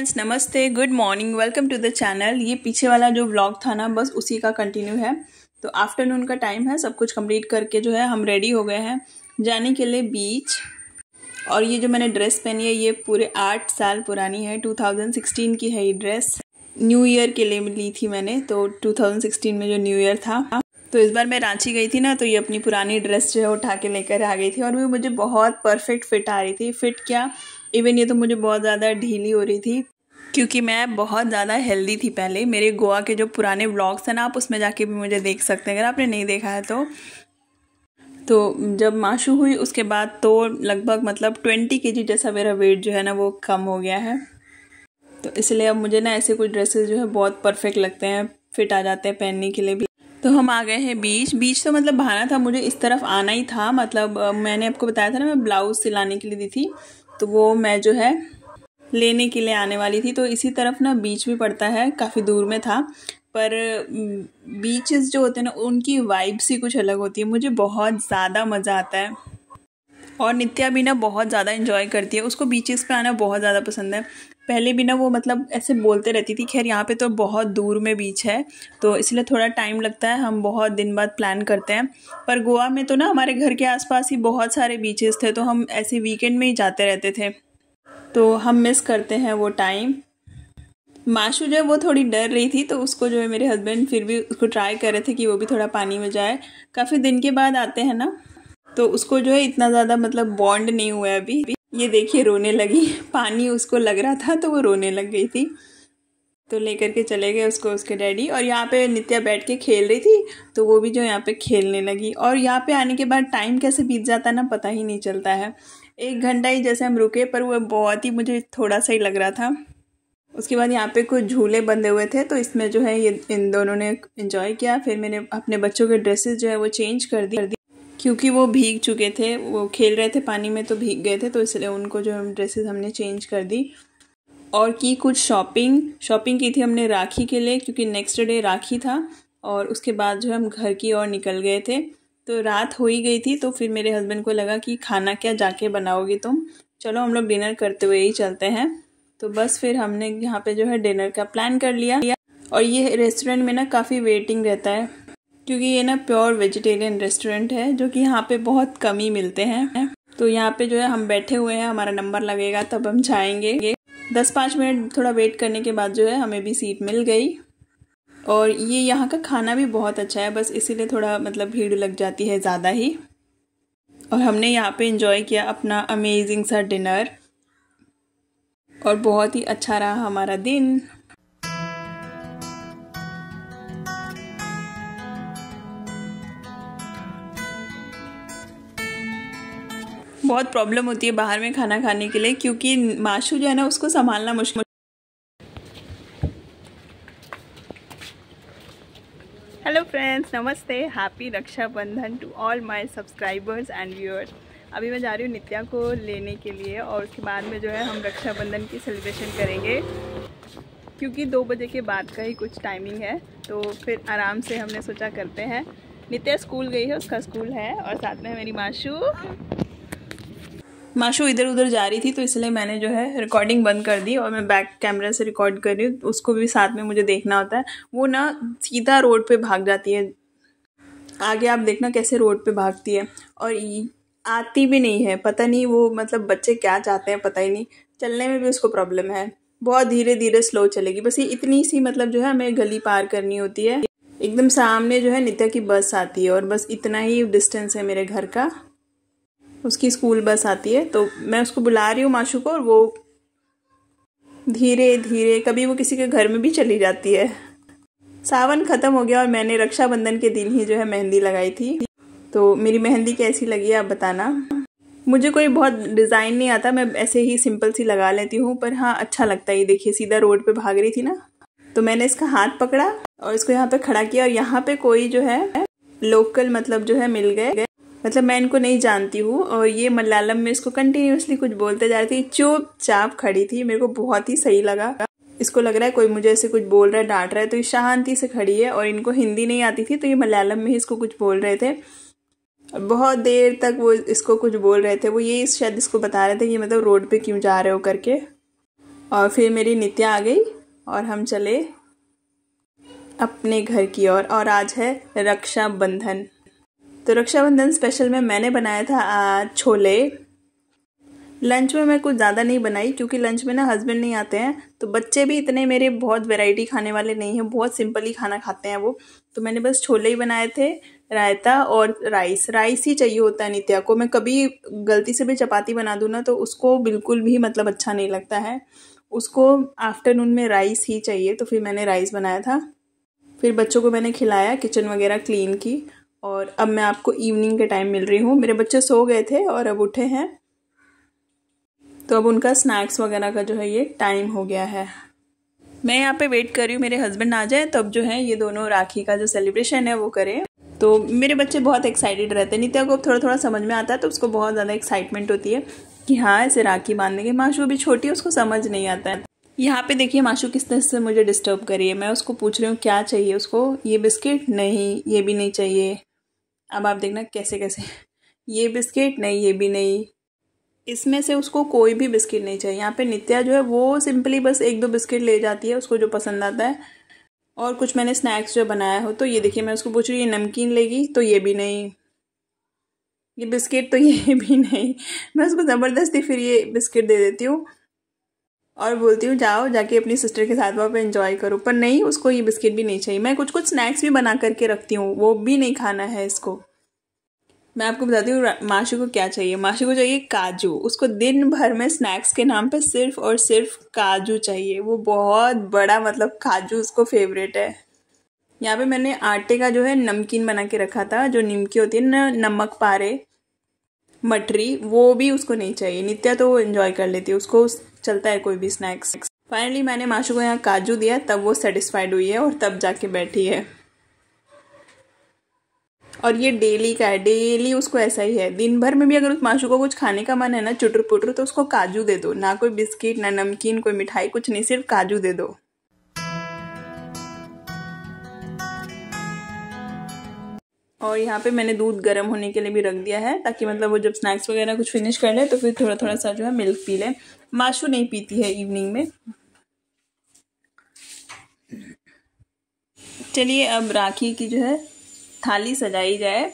friends नमस्ते good morning welcome to the channel ये पीछे वाला जो व्लॉग था ना बस उसी का कंटिन्यू है तो आफ्टरनून का टाइम है सब कुछ कंप्लीट करके जो है हम रेडी हो गए हैं जाने के लिए बीच और ये जो मैंने ड्रेस पहनी है ये पूरे आठ साल पुरानी है 2016 की है ये ड्रेस न्यू ईयर के लिए ली थी मैंने तो टू में जो न्यू ईयर था तो इस बार मैं रांची गई थी ना तो ये अपनी पुरानी ड्रेस जो है उठा के लेकर आ गई थी और वो मुझे बहुत परफेक्ट फिट आ रही थी फिट क्या इवन ये तो मुझे बहुत ज़्यादा ढीली हो रही थी क्योंकि मैं बहुत ज़्यादा हेल्दी थी पहले मेरे गोवा के जो पुराने व्लॉग्स हैं ना आप उसमें जाके भी मुझे देख सकते हैं अगर आपने नहीं देखा है तो तो जब माशू हुई उसके बाद तो लगभग मतलब ट्वेंटी के जैसा मेरा वेट जो है ना वो कम हो गया है तो इसलिए अब मुझे ना ऐसे कुछ ड्रेसेस जो है बहुत परफेक्ट लगते हैं फिट आ जाते हैं पहनने के लिए भी तो हम आ गए हैं बीच बीच तो मतलब भाना था मुझे इस तरफ आना ही था मतलब मैंने आपको बताया था ना मैं ब्लाउज़ सिलाने के लिए दी थी तो वो मैं जो है लेने के लिए आने वाली थी तो इसी तरफ ना बीच भी पड़ता है काफ़ी दूर में था पर बीचेस जो होते हैं ना उनकी वाइब्स ही कुछ अलग होती है मुझे बहुत ज़्यादा मज़ा आता है और नित्या भी ना बहुत ज़्यादा इन्जॉय करती है उसको बीचेस पे आना बहुत ज़्यादा पसंद है पहले भी ना वो मतलब ऐसे बोलते रहती थी खैर यहाँ पे तो बहुत दूर में बीच है तो इसलिए थोड़ा टाइम लगता है हम बहुत दिन बाद प्लान करते हैं पर गोवा में तो ना हमारे घर के आसपास ही बहुत सारे बीचेस थे तो हम ऐसे वीकेंड में ही जाते रहते थे तो हम मिस करते हैं वो टाइम माशू जो है वो थोड़ी डर रही थी तो उसको जो है मेरे हस्बैंड फिर भी उसको ट्राई कर रहे थे कि वो भी थोड़ा पानी में जाए काफ़ी दिन के बाद आते हैं ना तो उसको जो है इतना ज़्यादा मतलब बॉन्ड नहीं हुआ है अभी ये देखिए रोने लगी पानी उसको लग रहा था तो वो रोने लग गई थी तो लेकर के चले गए उसको उसके डैडी और यहाँ पे नित्या बैठ के खेल रही थी तो वो भी जो यहाँ पे खेलने लगी और यहाँ पे आने के बाद टाइम कैसे बीत जाता ना पता ही नहीं चलता है एक घंटा ही जैसे हम रुके पर वो बहुत ही मुझे थोड़ा सा ही लग रहा था उसके बाद यहाँ पे कुछ झूले बंधे हुए थे तो इसमें जो है ये इन दोनों ने इन्जॉय किया फिर मैंने अपने बच्चों के ड्रेसेस जो है वो चेंज कर दी क्योंकि वो भीग चुके थे वो खेल रहे थे पानी में तो भीग गए थे तो इसलिए उनको जो हम ड्रेसेस हमने चेंज कर दी और की कुछ शॉपिंग शॉपिंग की थी हमने राखी के लिए क्योंकि नेक्स्ट डे राखी था और उसके बाद जो हम घर की ओर निकल गए थे तो रात हो ही गई थी तो फिर मेरे हस्बैंड को लगा कि खाना क्या जाके बनाओगे तुम चलो हम लोग डिनर करते हुए ही चलते हैं तो बस फिर हमने यहाँ पे जो है डिनर का प्लान कर लिया और ये रेस्टोरेंट में ना काफ़ी वेटिंग रहता है क्योंकि ये ना प्योर वेजिटेरियन रेस्टोरेंट है जो कि यहाँ पे बहुत कम ही मिलते हैं तो यहाँ पे जो है हम बैठे हुए हैं हमारा नंबर लगेगा तब हम जाएंगे दस पाँच मिनट थोड़ा वेट करने के बाद जो है हमें भी सीट मिल गई और ये यहाँ का खाना भी बहुत अच्छा है बस इसीलिए थोड़ा मतलब भीड़ लग जाती है ज़्यादा ही और हमने यहाँ पे इंजॉय किया अपना अमेजिंग सा डिनर और बहुत ही अच्छा रहा हमारा दिन बहुत प्रॉब्लम होती है बाहर में खाना खाने के लिए क्योंकि माशू जो है ना उसको संभालना मुश्किल हेलो फ्रेंड्स नमस्ते happy Rakshabandhan to all my subscribers and viewers अभी मैं जा रही हूँ नित्या को लेने के लिए और उसके बाद में जो है हम रक्षाबंधन की सेलिब्रेशन करेंगे क्योंकि दो बजे के बाद का ही कुछ टाइमिंग है तो फिर आराम से हमने सोचा करते हैं नित्या स्कूल गई है उसका स्कूल है और साथ में मेरी माशू माशू इधर उधर जा रही थी तो इसलिए मैंने जो है रिकॉर्डिंग बंद कर दी और मैं बैक कैमरा से रिकॉर्ड कर रही हूँ उसको भी साथ में मुझे देखना होता है वो ना सीधा रोड पे भाग जाती है आगे आप देखना कैसे रोड पे भागती है और आती भी नहीं है पता नहीं वो मतलब बच्चे क्या चाहते हैं पता ही नहीं चलने में भी उसको प्रॉब्लम है बहुत धीरे धीरे स्लो चलेगी बस ये इतनी सी मतलब जो है हमें गली पार करनी होती है एकदम सामने जो है नित्या की बस आती है और बस इतना ही डिस्टेंस है मेरे घर का उसकी स्कूल बस आती है तो मैं उसको बुला रही हूँ माशू को और वो धीरे धीरे कभी वो किसी के घर में भी चली जाती है सावन ख़त्म हो गया और मैंने रक्षाबंधन के दिन ही जो है मेहंदी लगाई थी तो मेरी मेहंदी कैसी लगी आप बताना मुझे कोई बहुत डिज़ाइन नहीं आता मैं ऐसे ही सिंपल सी लगा लेती हूँ पर हाँ अच्छा लगता है ये देखिए सीधा रोड पे भाग रही थी ना तो मैंने इसका हाथ पकड़ा और इसको यहाँ पे खड़ा किया और यहाँ पे कोई जो है लोकल मतलब जो है मिल गए मतलब मैं इनको नहीं जानती हूँ और ये मलयालम में इसको कंटिन्यूसली कुछ बोलते जा रही थी चुपचाप खड़ी थी मेरे को बहुत ही सही लगा इसको लग रहा है कोई मुझे ऐसे कुछ बोल रहा है डांट रहा है तो ये शांति से खड़ी है और इनको हिंदी नहीं आती थी तो ये मलयालम में ही इसको कुछ बोल रहे थे बहुत देर तक वो इसको कुछ बोल रहे थे वो ये शायद इसको बता रहे थे कि मतलब रोड पे क्यों जा रहे हो करके और फिर मेरी नित्या आ गई और हम चले अपने घर की ओर और, और आज है रक्षाबंधन तो रक्षाबंधन स्पेशल में मैंने बनाया था छोले लंच में मैं कुछ ज़्यादा नहीं बनाई क्योंकि लंच में ना हस्बैंड नहीं आते हैं तो बच्चे भी इतने मेरे बहुत वैरायटी खाने वाले नहीं हैं बहुत सिंपल ही खाना खाते हैं वो तो मैंने बस छोले ही बनाए थे रायता और राइस राइस ही चाहिए होता है नित्या को मैं कभी गलती से भी चपाती बना दूँ ना तो उसको बिल्कुल भी मतलब अच्छा नहीं लगता है उसको आफ्टरनून में राइस ही चाहिए तो फिर मैंने राइस बनाया था फिर बच्चों को मैंने खिलाया किचन वगैरह क्लीन की और अब मैं आपको इवनिंग के टाइम मिल रही हूँ मेरे बच्चे सो गए थे और अब उठे हैं तो अब उनका स्नैक्स वगैरह का जो है ये टाइम हो गया है मैं यहाँ पे वेट कर रही हूँ मेरे हस्बैंड आ जाए तब जो है ये दोनों राखी का जो सेलिब्रेशन है वो करें तो मेरे बच्चे बहुत एक्साइटेड रहते हैं नित्या को अब थोड़ा थोड़ा समझ में आता है तो उसको बहुत ज़्यादा एक्साइटमेंट होती है कि हाँ ऐसे राखी बांधने के माशू अभी छोटी है उसको समझ नहीं आता है यहाँ पे देखिए माशू किस तरह से मुझे डिस्टर्ब करी है मैं उसको पूछ रही हूँ क्या चाहिए उसको ये बिस्किट नहीं ये भी नहीं चाहिए अब आप देखना कैसे कैसे ये बिस्किट नहीं ये भी नहीं इसमें से उसको कोई भी बिस्किट नहीं चाहिए यहाँ पे नित्या जो है वो सिंपली बस एक दो बिस्किट ले जाती है उसको जो पसंद आता है और कुछ मैंने स्नैक्स जो बनाया हो तो ये देखिए मैं उसको पूछ रही ये नमकीन लेगी तो ये भी नहीं ये बिस्किट तो ये भी नहीं मैं उसको ज़बरदस्ती फिर ये बिस्किट दे देती हूँ और बोलती हूँ जाओ जाके अपनी सिस्टर के साथ वहाँ पे इन्जॉय करो पर नहीं उसको ये बिस्किट भी नहीं चाहिए मैं कुछ कुछ स्नैक्स भी बना करके रखती हूँ वो भी नहीं खाना है इसको मैं आपको बताती हूँ माशू को क्या चाहिए माशू को चाहिए काजू उसको दिन भर में स्नैक्स के नाम पर सिर्फ और सिर्फ काजू चाहिए वो बहुत बड़ा मतलब काजू उसको फेवरेट है यहाँ पे मैंने आटे का जो है नमकीन बना के रखा था जो निमकी होती है ना नमक पारे मटरी वो भी उसको नहीं चाहिए नित्या तो वो इन्जॉय कर लेती है उसको उस चलता है कोई भी स्नैक्स फाइनली मैंने माशू को यहाँ काजू दिया तब वो सेटिस्फाइड हुई है और तब जाके बैठी है और ये डेली का है डेली उसको ऐसा ही है दिन भर में भी अगर उस माशू को कुछ खाने का मन है ना चुटर पुटर तो उसको काजू दे दो ना कोई बिस्किट ना नमकीन कोई मिठाई कुछ नहीं सिर्फ काजू दे दो और यहाँ पे मैंने दूध गर्म होने के लिए भी रख दिया है ताकि मतलब वो जब स्नैक्स वगैरह कुछ फिनिश कर ले तो फिर थोड़ा थोड़ा सा जो है मिल्क पी लें माशू नहीं पीती है इवनिंग में चलिए अब राखी की जो है थाली सजाई जाए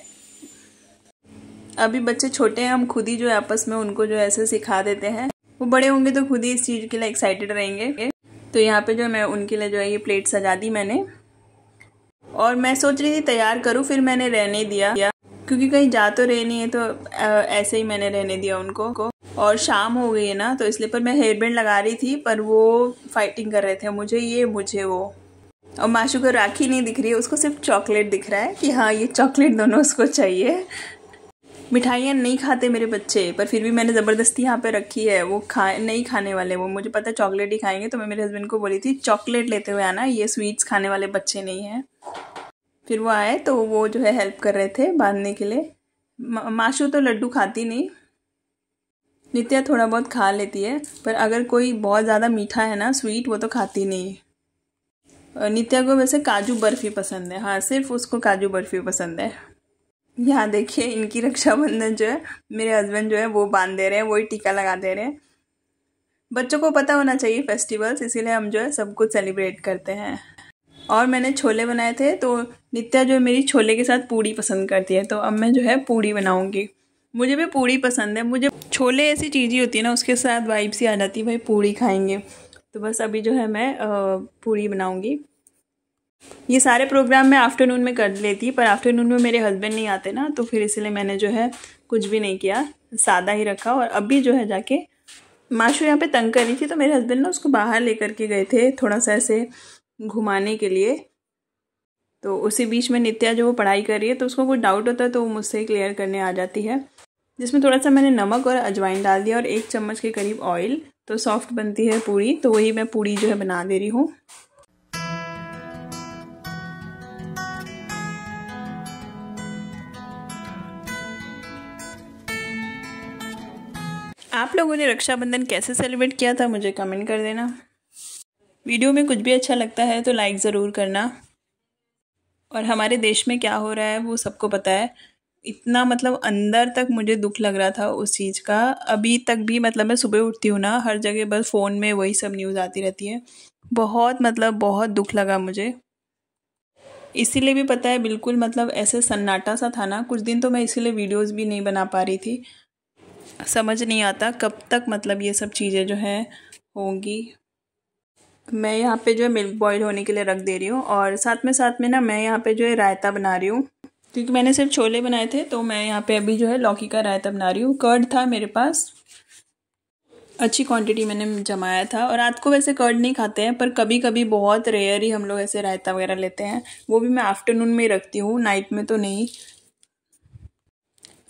अभी बच्चे छोटे हैं हम खुद ही जो है आपस में उनको जो ऐसे सिखा देते हैं वो बड़े होंगे तो खुद ही इस चीज़ के लिए एक्साइटेड रहेंगे तो यहाँ पे जो मैं उनके लिए जो है ये प्लेट सजा दी मैंने और मैं सोच रही थी तैयार करूँ फिर मैंने रहने दिया क्योंकि कहीं जा तो रहे नहीं है तो ऐसे ही मैंने रहने दिया उनको को और शाम हो गई है ना तो इसलिए पर मैं हेयर बैंड लगा रही थी पर वो फाइटिंग कर रहे थे मुझे ये मुझे वो और माशू को राखी नहीं दिख रही है उसको सिर्फ चॉकलेट दिख रहा है कि हाँ ये चॉकलेट दोनों उसको चाहिए मिठाइयाँ नहीं खाते मेरे बच्चे पर फिर भी मैंने ज़बरदस्ती यहाँ पे रखी है वो खा नहीं खाने वाले वो मुझे पता चॉकलेट ही खाएंगे तो मैं मेरे हस्बैंड को बोली थी चॉकलेट लेते हुए आना ये स्वीट्स खाने वाले बच्चे नहीं हैं फिर वो आए तो वो जो है हेल्प कर रहे थे बांधने के लिए माशू तो लड्डू खाती नहीं नित्या थोड़ा बहुत खा लेती है पर अगर कोई बहुत ज़्यादा मीठा है ना स्वीट वो तो खाती नहीं नित्या को वैसे काजू बर्फ़ी पसंद है हाँ सिर्फ उसको काजू बर्फ़ी पसंद है यहाँ देखिए इनकी रक्षाबंधन जो है मेरे हस्बैंड जो है वो बांध दे रहे हैं वही टीका लगा दे रहे हैं बच्चों को पता होना चाहिए फेस्टिवल्स इसीलिए हम जो है सब कुछ सेलिब्रेट करते हैं और मैंने छोले बनाए थे तो नित्या जो है मेरी छोले के साथ पूड़ी पसंद करती है तो अब मैं जो है पूड़ी बनाऊँगी मुझे भी पूड़ी पसंद है मुझे छोले ऐसी चीज़ ही होती है ना उसके साथ वाइब सी आ जाती है भाई पूड़ी खाएंगे तो बस अभी जो है मैं पूड़ी बनाऊँगी ये सारे प्रोग्राम मैं आफ्टरनून में कर लेती पर आफ्टरनून में मेरे हस्बैंड नहीं आते ना तो फिर इसलिए मैंने जो है कुछ भी नहीं किया सादा ही रखा और अभी जो है जाके माशू यहाँ पे तंग कर रही थी तो मेरे हस्बैंड ना उसको बाहर लेकर के गए थे थोड़ा सा ऐसे घुमाने के लिए तो उसी बीच में नित्या जो वो पढ़ाई कर रही है तो उसको कोई डाउट होता है तो वो मुझसे क्लियर करने आ जाती है जिसमें थोड़ा सा मैंने नमक और अजवाइन डाल दिया और एक चम्मच के करीब ऑयल तो सॉफ्ट बनती है पूरी तो वही मैं पूरी जो है बना दे रही हूँ आप लोगों ने रक्षाबंधन कैसे सेलिब्रेट किया था मुझे कमेंट कर देना वीडियो में कुछ भी अच्छा लगता है तो लाइक ज़रूर करना और हमारे देश में क्या हो रहा है वो सबको पता है इतना मतलब अंदर तक मुझे दुख लग रहा था उस चीज़ का अभी तक भी मतलब मैं सुबह उठती हूँ ना हर जगह बस फ़ोन में वही सब न्यूज़ आती रहती है बहुत मतलब बहुत दुख लगा मुझे इसीलिए भी पता है बिल्कुल मतलब ऐसे सन्नाटा सा था ना कुछ दिन तो मैं इसीलिए वीडियोस भी नहीं बना पा रही थी समझ नहीं आता कब तक मतलब ये सब चीज़ें जो हैं होंगी मैं यहाँ पे जो है मिल्क बॉईल होने के लिए रख दे रही हूँ और साथ में साथ में ना मैं यहाँ पे जो है रायता बना रही हूँ क्योंकि मैंने सिर्फ छोले बनाए थे तो मैं यहाँ पे अभी जो है लौकी का रायता बना रही हूँ कर्ड था मेरे पास अच्छी क्वांटिटी मैंने जमाया था और रात को वैसे कर्ड नहीं खाते हैं पर कभी कभी बहुत रेयर ही हम लोग ऐसे रायता वगैरह लेते हैं वो भी मैं आफ्टरनून में ही रखती हूँ नाइट में तो नहीं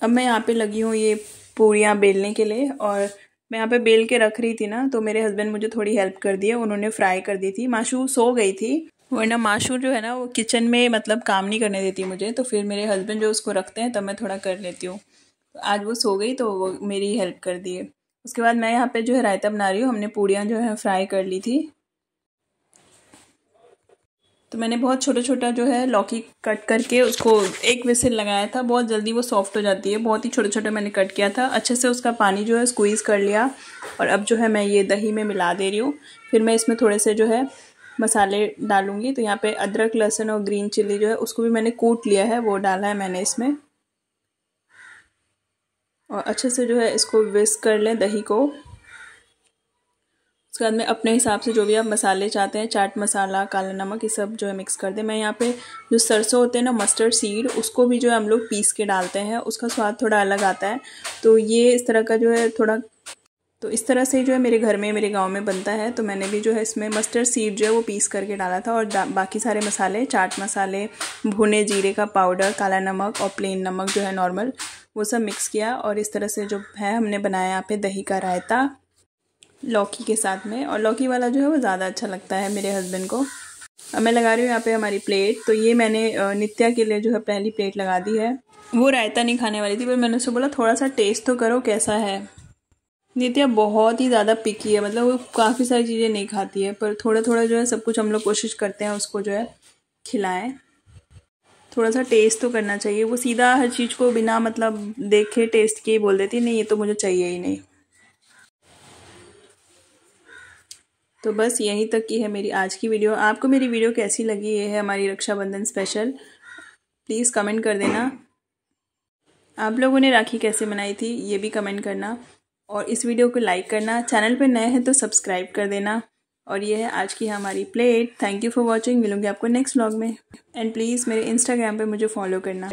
अब मैं यहाँ पर लगी हूँ ये पूड़ियाँ बेलने के लिए और मैं यहाँ पे बेल के रख रही थी ना तो मेरे हस्बैंड मुझे थोड़ी हेल्प कर दी है उन्होंने फ्राई कर दी थी माशू सो गई थी वरना माशू जो है ना वो किचन में मतलब काम नहीं करने देती मुझे तो फिर मेरे हस्बैंड जो उसको रखते हैं तब मैं थोड़ा कर लेती हूँ तो आज वो सो गई तो वो मेरी हेल्प कर दिए उसके बाद मैं यहाँ पे जो है रायता बना रही हूँ हमने पूड़ियाँ जो है फ्राई कर ली थी तो मैंने बहुत छोटा छोटा जो है लौकी कट करके उसको एक विसिल लगाया था बहुत जल्दी वो सॉफ्ट हो जाती है बहुत ही छोटा छोटा मैंने कट किया था अच्छे से उसका पानी जो है स्क्वीज़ कर लिया और अब जो है मैं ये दही में मिला दे रही हूँ फिर मैं इसमें थोड़े से जो है मसाले डालूंगी तो यहाँ पे अदरक लहसुन और ग्रीन चिल्ली जो है उसको भी मैंने कूट लिया है वो डाला है मैंने इसमें और अच्छे से जो है इसको विस्क कर लें दही को उसके बाद में अपने हिसाब से जो भी आप मसाले चाहते हैं चाट मसाला काला नमक ये सब जो है मिक्स कर दें मैं यहाँ पे जो सरसों होते हैं ना मस्टर्ड सीड उसको भी जो है हम लोग पीस के डालते हैं उसका स्वाद थोड़ा अलग आता है तो ये इस तरह का जो है थोड़ा तो इस तरह से जो है मेरे घर में मेरे गांव में बनता है तो मैंने भी जो है इसमें मस्टर्ड सीड जो है वो पीस करके डाला था और बाकी सारे मसाले चाट मसाले भुने जीरे का पाउडर काला नमक और प्लेन नमक जो है नॉर्मल वो सब मिक्स किया और इस तरह से जो है हमने बनाया यहाँ पे दही का रायता लौकी के साथ में और लौकी वाला जो है वो ज़्यादा अच्छा लगता है मेरे हस्बैंड को अब मैं लगा रही हूँ यहाँ पे हमारी प्लेट तो ये मैंने नित्या के लिए जो है पहली प्लेट लगा दी है वो रायता नहीं खाने वाली थी पर मैंने उससे बोला थोड़ा सा टेस्ट तो करो कैसा है नित्या बहुत ही ज़्यादा पिकी है मतलब वो काफ़ी सारी चीज़ें नहीं खाती है पर थोड़ा थोड़ा जो है सब कुछ हम लोग कोशिश करते हैं उसको जो है खिलाएं थोड़ा सा टेस्ट तो करना चाहिए वो सीधा हर चीज़ को बिना मतलब देखे टेस्ट के ही बोल देती नहीं ये तो मुझे चाहिए ही नहीं तो बस यहीं तक की है मेरी आज की वीडियो आपको मेरी वीडियो कैसी लगी ये है हमारी रक्षाबंधन स्पेशल प्लीज़ कमेंट कर देना आप लोगों ने राखी कैसे मनाई थी ये भी कमेंट करना और इस वीडियो को लाइक करना चैनल पर नए हैं तो सब्सक्राइब कर देना और ये है आज की हमारी plate thank you for watching मिलूंगी आपको नेक्स्ट व्लॉग में एंड प्लीज़ मेरे इंस्टाग्राम पे मुझे फॉलो करना